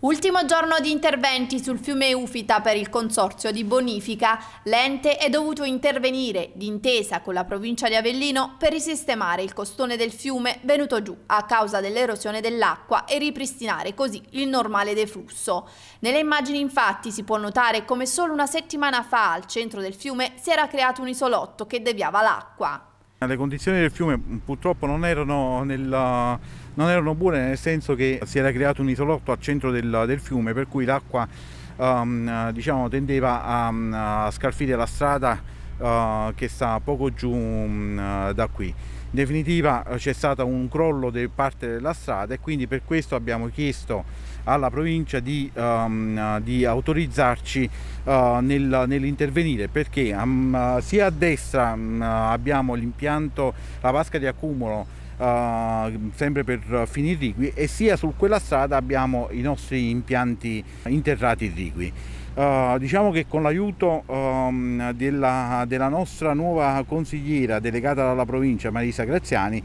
Ultimo giorno di interventi sul fiume Ufita per il consorzio di bonifica. L'ente è dovuto intervenire, d'intesa con la provincia di Avellino, per risistemare il costone del fiume venuto giù a causa dell'erosione dell'acqua e ripristinare così il normale deflusso. Nelle immagini infatti si può notare come solo una settimana fa al centro del fiume si era creato un isolotto che deviava l'acqua. Le condizioni del fiume purtroppo non erano nella non erano buone nel senso che si era creato un isolotto al centro del, del fiume per cui l'acqua um, diciamo, tendeva a, a, scalfire la strada uh, che sta poco giù um, da qui. In definitiva c'è stato un crollo di parte della strada e quindi per questo abbiamo chiesto alla provincia di, um, di autorizzarci uh, nel, nell'intervenire perché um, sia a destra um, abbiamo l'impianto, la vasca di accumulo uh, sempre per finire irrigui e sia su quella strada abbiamo i nostri impianti interrati irrigui. Uh, eh, diciamo che con l'aiuto um, della, della, nostra nuova consigliera delegata dalla provincia Marisa Graziani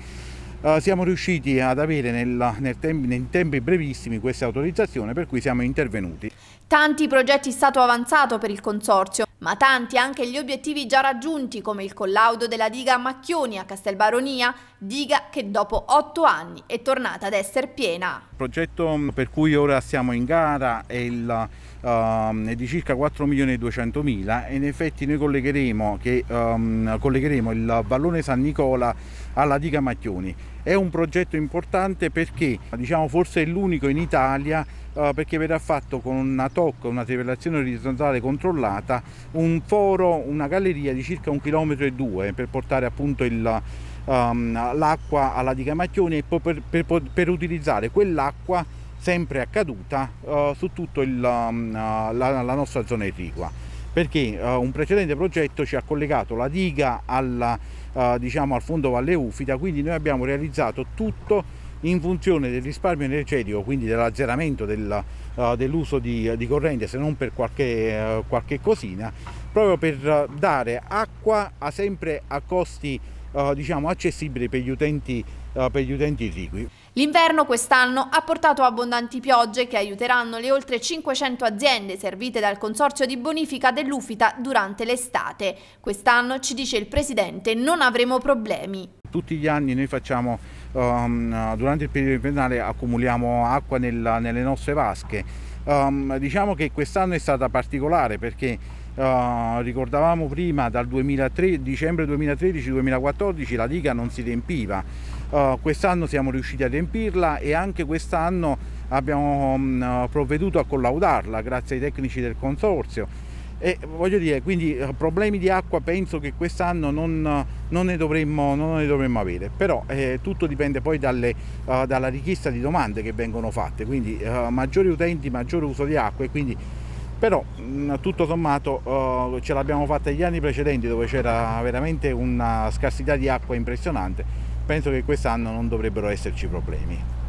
uh, siamo riusciti ad avere nel, nel tempi, in tempi brevissimi questa autorizzazione per cui siamo intervenuti. Tanti progetti stato avanzato per il Consorzio, ma tanti anche gli obiettivi già raggiunti come il collaudo della diga Macchioni a Castelbaronia, diga che dopo otto anni è tornata ad essere piena. Il progetto mm, per cui ora siamo in gara è, il, uh, è di circa 4 milioni e 200 mila e in effetti noi collegheremo, che, um, collegheremo il vallone San Nicola alla diga Macchioni è un progetto importante perché diciamo, forse è l'unico in Italia eh, perché verrà fatto con una tocca, una trivellazione orizzontale controllata, un foro, una galleria di circa un chilometro e due per portare appunto il, um, l'acqua alla diga Macchioni e per, per, per utilizzare quell'acqua sempre accaduta uh, su tutta um, ehm, la, la nostra zona irrigua perché uh, un precedente progetto ci ha collegato la diga alla, uh, diciamo, al fondo Valle Ufida, quindi noi abbiamo realizzato tutto in funzione del risparmio energetico, quindi dell'azzeramento del, uh, dell'uso di, di, corrente, se non per qualche, qualche cosina, proprio per dare acqua a sempre a costi eh, diciamo, accessibile per gli utenti, eh, per gli utenti irrigui. L'inverno quest'anno ha portato abbondanti piogge che aiuteranno le oltre 500 aziende servite dal consorzio di bonifica dell'Ufita durante l'estate. Quest'anno, ci dice il Presidente, non avremo problemi. Tutti gli anni noi facciamo Um, durante il periodo invernale accumuliamo acqua nella, nelle nostre vasche. Um, diciamo che quest'anno è stata particolare perché eh, ricordavamo prima dal 2003, dicembre 2013-2014 la diga non si riempiva, uh, quest'anno siamo riusciti a riempirla e anche quest'anno abbiamo um, provveduto a collaudarla grazie ai tecnici del consorzio. E voglio dire, quindi problemi di acqua penso che quest'anno non, non, ne, dovremmo, non ne, dovremmo, avere, però eh, tutto dipende poi dalle, uh, dalla richiesta di domande che vengono fatte, quindi maggiori utenti, maggiore uso di acqua e quindi però mm, tutto sommato oh, ce l'abbiamo fatta negli anni precedenti dove c'era veramente una scarsità di acqua impressionante, penso che quest'anno non dovrebbero esserci problemi.